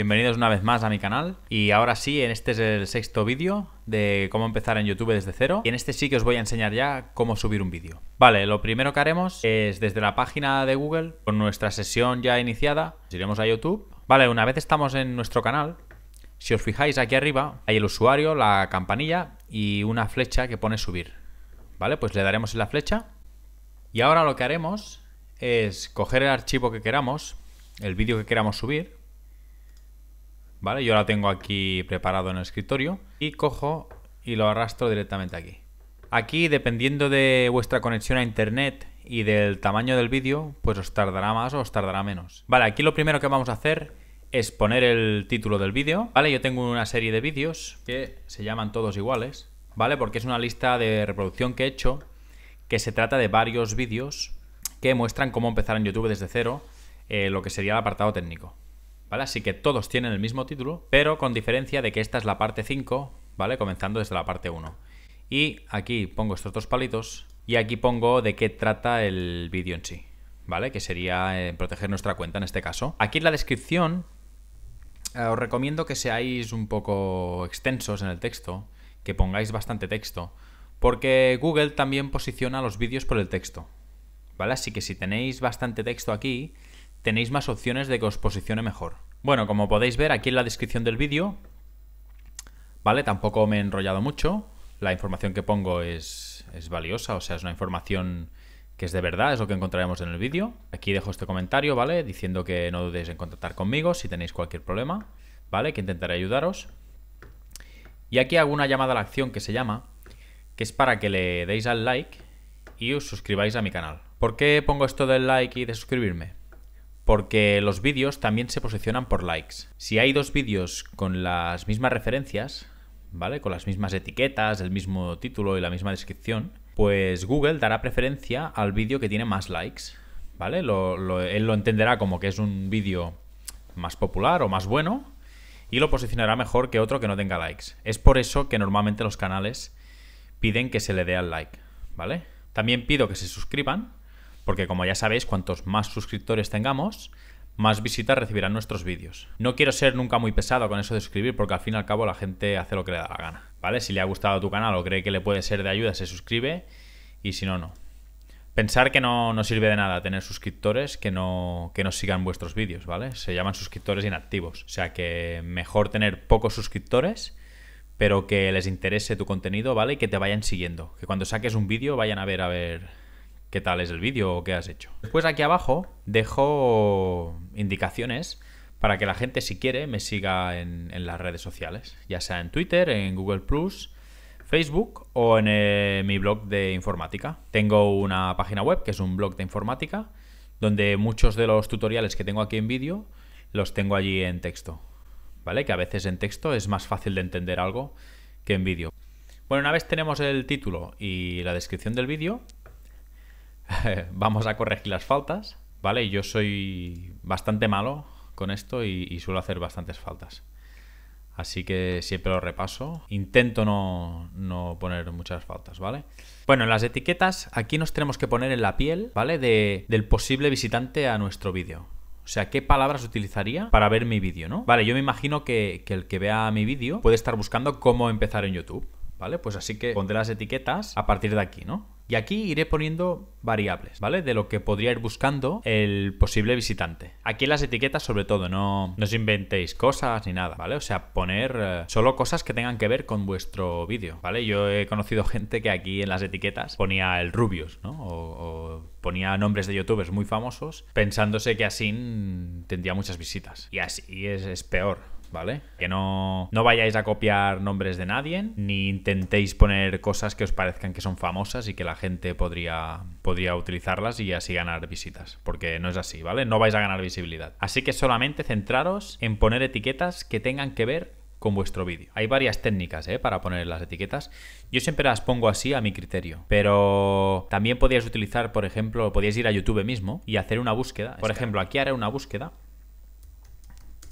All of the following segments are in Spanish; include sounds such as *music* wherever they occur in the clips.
Bienvenidos una vez más a mi canal y ahora sí, en este es el sexto vídeo de cómo empezar en YouTube desde cero y en este sí que os voy a enseñar ya cómo subir un vídeo. Vale, lo primero que haremos es desde la página de Google, con nuestra sesión ya iniciada, iremos a YouTube. Vale, una vez estamos en nuestro canal, si os fijáis aquí arriba hay el usuario, la campanilla y una flecha que pone subir. Vale, pues le daremos la flecha y ahora lo que haremos es coger el archivo que queramos, el vídeo que queramos subir ¿Vale? Yo la tengo aquí preparado en el escritorio y cojo y lo arrastro directamente aquí. Aquí, dependiendo de vuestra conexión a internet y del tamaño del vídeo, pues os tardará más o os tardará menos. Vale, aquí lo primero que vamos a hacer es poner el título del vídeo, ¿vale? Yo tengo una serie de vídeos que se llaman todos iguales, ¿vale? Porque es una lista de reproducción que he hecho que se trata de varios vídeos que muestran cómo empezar en YouTube desde cero, eh, lo que sería el apartado técnico. Así que todos tienen el mismo título, pero con diferencia de que esta es la parte 5, ¿vale? Comenzando desde la parte 1. Y aquí pongo estos dos palitos y aquí pongo de qué trata el vídeo en sí, ¿vale? Que sería eh, proteger nuestra cuenta en este caso. Aquí en la descripción eh, os recomiendo que seáis un poco extensos en el texto, que pongáis bastante texto, porque Google también posiciona los vídeos por el texto, ¿vale? Así que si tenéis bastante texto aquí, tenéis más opciones de que os posicione mejor. Bueno, como podéis ver aquí en la descripción del vídeo, ¿vale? Tampoco me he enrollado mucho. La información que pongo es, es valiosa, o sea, es una información que es de verdad, es lo que encontraremos en el vídeo. Aquí dejo este comentario, ¿vale? Diciendo que no dudéis en contactar conmigo si tenéis cualquier problema, ¿vale? Que intentaré ayudaros. Y aquí hago una llamada a la acción que se llama, que es para que le deis al like y os suscribáis a mi canal. ¿Por qué pongo esto del like y de suscribirme? porque los vídeos también se posicionan por likes. Si hay dos vídeos con las mismas referencias, ¿vale? Con las mismas etiquetas, el mismo título y la misma descripción, pues Google dará preferencia al vídeo que tiene más likes, ¿vale? él lo entenderá como que es un vídeo más popular o más bueno y lo posicionará mejor que otro que no tenga likes. Es por eso que normalmente los canales piden que se le dé al like, ¿vale? También pido que se suscriban porque como ya sabéis, cuantos más suscriptores tengamos, más visitas recibirán nuestros vídeos. No quiero ser nunca muy pesado con eso de suscribir porque al fin y al cabo la gente hace lo que le da la gana, ¿vale? Si le ha gustado tu canal o cree que le puede ser de ayuda, se suscribe y si no, no. Pensar que no, no sirve de nada tener suscriptores que no, que no sigan vuestros vídeos, ¿vale? Se llaman suscriptores inactivos. O sea que mejor tener pocos suscriptores, pero que les interese tu contenido, ¿vale? Y que te vayan siguiendo. Que cuando saques un vídeo vayan a ver, a ver, qué tal es el vídeo o qué has hecho. Después aquí abajo dejo indicaciones para que la gente, si quiere, me siga en, las redes sociales, ya sea en Twitter, en Google Plus, Facebook o en eh, mi blog de informática. Tengo una página web que es un blog de informática donde muchos de los tutoriales que tengo aquí en vídeo los tengo allí en texto, ¿vale? Que a veces en texto es más fácil de entender algo que en vídeo. Bueno, una vez tenemos el título y la descripción del vídeo, *laughs* vamos a corregir las faltas, ¿vale? Yo soy bastante malo con esto y, suelo hacer bastantes faltas. Así que siempre lo repaso. Intento no, poner muchas faltas, ¿vale? Bueno, en las etiquetas aquí nos tenemos que poner en la piel, ¿vale? del posible visitante a nuestro vídeo. O sea, ¿qué palabras utilizaría para ver mi vídeo, no? Vale, yo me imagino que, que el que vea mi vídeo puede estar buscando cómo empezar en YouTube, ¿vale? Pues así que pondré las etiquetas a partir de aquí, ¿no? Y aquí iré poniendo variables, ¿vale? De lo que podría ir buscando el posible visitante. Aquí en las etiquetas, sobre todo, no, no os inventéis cosas ni nada, ¿vale? O sea, poner eh, solo cosas que tengan que ver con vuestro vídeo, ¿vale? Yo he conocido gente que aquí en las etiquetas ponía el Rubius, ¿no? O, ponía nombres de youtubers muy famosos, pensándose que así tendría muchas visitas. Y así es peor. ¿vale? Que no, no vayáis a copiar nombres de nadie, ni intentéis poner cosas que os parezcan que son famosas y que la gente podría, podría utilizarlas y así ganar visitas, porque no es así, ¿vale? No vais a ganar visibilidad. Así que solamente centraros en poner etiquetas que tengan que ver con vuestro vídeo. Hay varias técnicas ¿eh? para poner las etiquetas. Yo siempre las pongo así a mi criterio, pero también podíais utilizar, por ejemplo, podíais ir a YouTube mismo y hacer una búsqueda. Por ejemplo, aquí haré una búsqueda.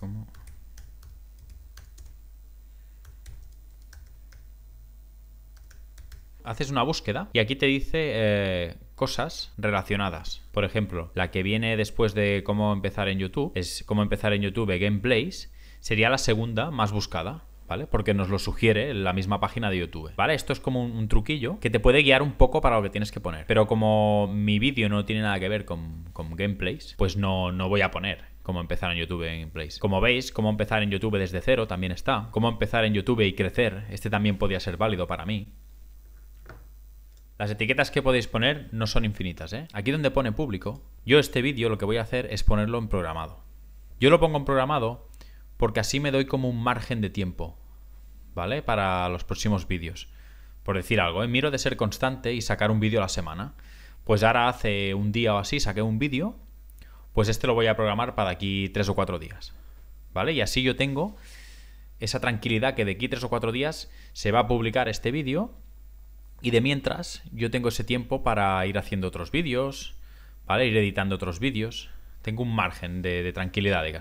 ¿Cómo? haces una búsqueda y aquí te dice eh, cosas relacionadas. Por ejemplo, la que viene después de cómo empezar en YouTube es cómo empezar en YouTube gameplays. Sería la segunda más buscada. ¿Vale? Porque nos lo sugiere la misma página de YouTube, ¿vale? Esto es como un, truquillo que te puede guiar un poco para lo que tienes que poner. Pero como mi vídeo no tiene nada que ver con, gameplays, pues no, no voy a poner cómo empezar en YouTube en Como veis, cómo empezar en YouTube desde cero también está. Cómo empezar en YouTube y crecer, este también podría ser válido para mí. Las etiquetas que podéis poner no son infinitas. ¿eh? Aquí donde pone público, yo este vídeo lo que voy a hacer es ponerlo en programado. Yo lo pongo en programado porque así me doy como un margen de tiempo, ¿vale? Para los próximos vídeos. Por decir algo, ¿eh? miro de ser constante y sacar un vídeo a la semana. Pues ahora hace un día o así saqué un vídeo, pues este lo voy a programar para aquí tres o cuatro días, ¿vale? Y así yo tengo esa tranquilidad que de aquí tres o cuatro días se va a publicar este vídeo y de mientras, yo tengo ese tiempo para ir haciendo otros vídeos, ¿vale? Ir editando otros vídeos. Tengo un margen de, tranquilidad de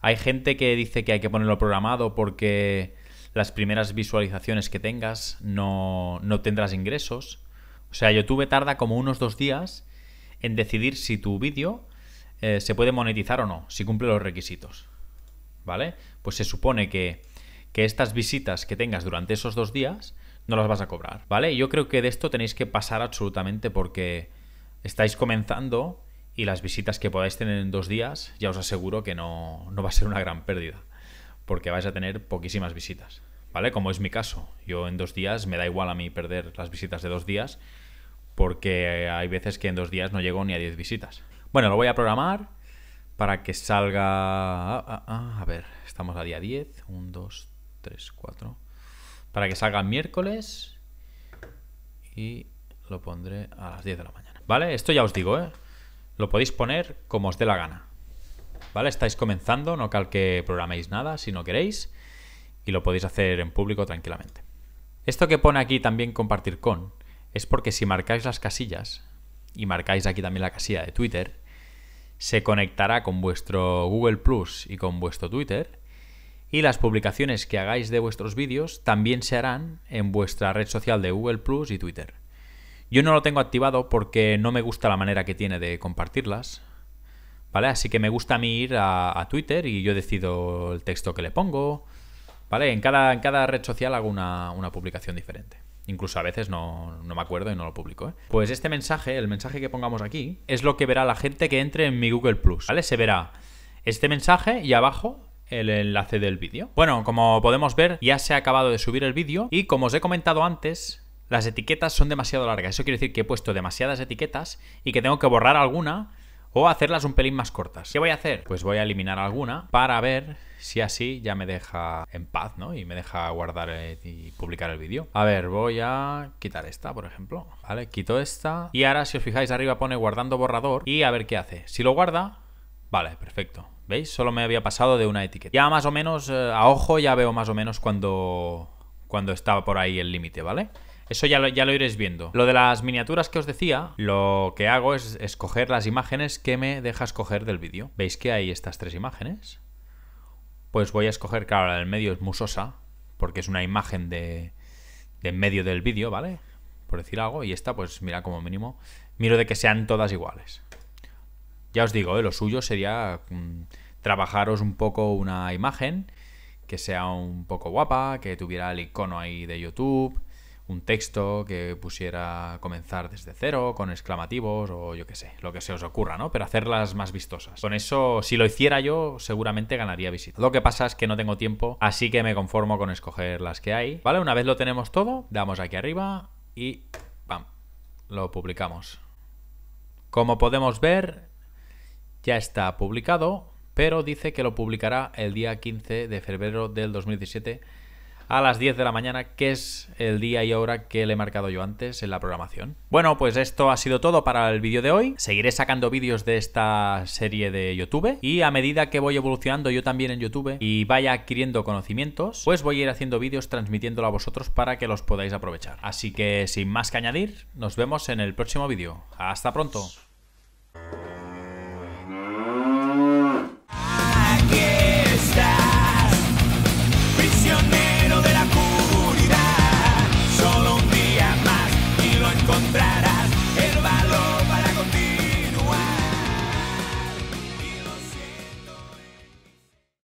Hay gente que dice que hay que ponerlo programado porque las primeras visualizaciones que tengas no, no tendrás ingresos. O sea, YouTube tarda como unos dos días en decidir si tu vídeo eh, se puede monetizar o no, si cumple los requisitos. ¿Vale? Pues se supone que, que estas visitas que tengas durante esos dos días no las vas a cobrar, ¿vale? Yo creo que de esto tenéis que pasar absolutamente porque estáis comenzando y las visitas que podáis tener en dos días, ya os aseguro que no, no va a ser una gran pérdida, porque vais a tener poquísimas visitas, ¿vale? Como es mi caso, yo en dos días me da igual a mí perder las visitas de dos días, porque hay veces que en dos días no llego ni a 10 visitas. Bueno, lo voy a programar para que salga... Ah, ah, ah, a ver, estamos a día 10, 1, 2, 3, 4 para que salga miércoles y lo pondré a las 10 de la mañana. ¿Vale? Esto ya os digo, ¿eh? Lo podéis poner como os dé la gana. ¿Vale? Estáis comenzando, no calque programéis nada si no queréis y lo podéis hacer en público tranquilamente. Esto que pone aquí también compartir con es porque si marcáis las casillas y marcáis aquí también la casilla de Twitter, se conectará con vuestro Google Plus y con vuestro Twitter y las publicaciones que hagáis de vuestros vídeos también se harán en vuestra red social de Google Plus y Twitter. Yo no lo tengo activado porque no me gusta la manera que tiene de compartirlas. ¿Vale? Así que me gusta a mí ir a, Twitter y yo decido el texto que le pongo. ¿Vale? En cada, en cada red social hago una, publicación diferente. Incluso a veces no, no, me acuerdo y no lo publico. ¿eh? Pues este mensaje, el mensaje que pongamos aquí, es lo que verá la gente que entre en mi Google Plus. ¿Vale? Se verá este mensaje y abajo el enlace del vídeo. Bueno, como podemos ver, ya se ha acabado de subir el vídeo y como os he comentado antes, las etiquetas son demasiado largas. Eso quiere decir que he puesto demasiadas etiquetas y que tengo que borrar alguna o hacerlas un pelín más cortas. ¿Qué voy a hacer? Pues voy a eliminar alguna para ver si así ya me deja en paz, ¿no? Y me deja guardar eh, y publicar el vídeo. A ver, voy a quitar esta, por ejemplo. Vale, quito esta. Y ahora, si os fijáis arriba, pone guardando borrador. Y a ver qué hace. Si lo guarda, vale, perfecto. ¿Veis? Solo me había pasado de una etiqueta. Ya más o menos, eh, a ojo, ya veo más o menos cuando, cuando estaba por ahí el límite, ¿vale? Eso ya lo, ya lo iréis viendo. Lo de las miniaturas que os decía, lo que hago es escoger las imágenes que me deja escoger del vídeo. ¿Veis que hay estas tres imágenes? Pues voy a escoger, claro, la del medio es musosa, porque es una imagen de, de medio del vídeo, ¿vale? Por decir algo. Y esta, pues mira, como mínimo, miro de que sean todas iguales. Ya os digo, eh, lo suyo sería mm, trabajaros un poco una imagen que sea un poco guapa, que tuviera el icono ahí de YouTube, un texto que pusiera comenzar desde cero, con exclamativos o yo qué sé, lo que se os ocurra, ¿no? Pero hacerlas más vistosas. Con eso, si lo hiciera yo, seguramente ganaría visitas. Lo que pasa es que no tengo tiempo, así que me conformo con escoger las que hay. ¿Vale? Una vez lo tenemos todo, damos aquí arriba y ¡pam! Lo publicamos. Como podemos ver, ya está publicado, pero dice que lo publicará el día 15 de febrero del 2017 a las 10 de la mañana, que es el día y hora que le he marcado yo antes en la programación. Bueno, pues esto ha sido todo para el vídeo de hoy. Seguiré sacando vídeos de esta serie de YouTube y a medida que voy evolucionando yo también en YouTube y vaya adquiriendo conocimientos, pues voy a ir haciendo vídeos transmitiéndolo a vosotros para que los podáis aprovechar. Así que sin más que añadir, nos vemos en el próximo vídeo. Hasta pronto.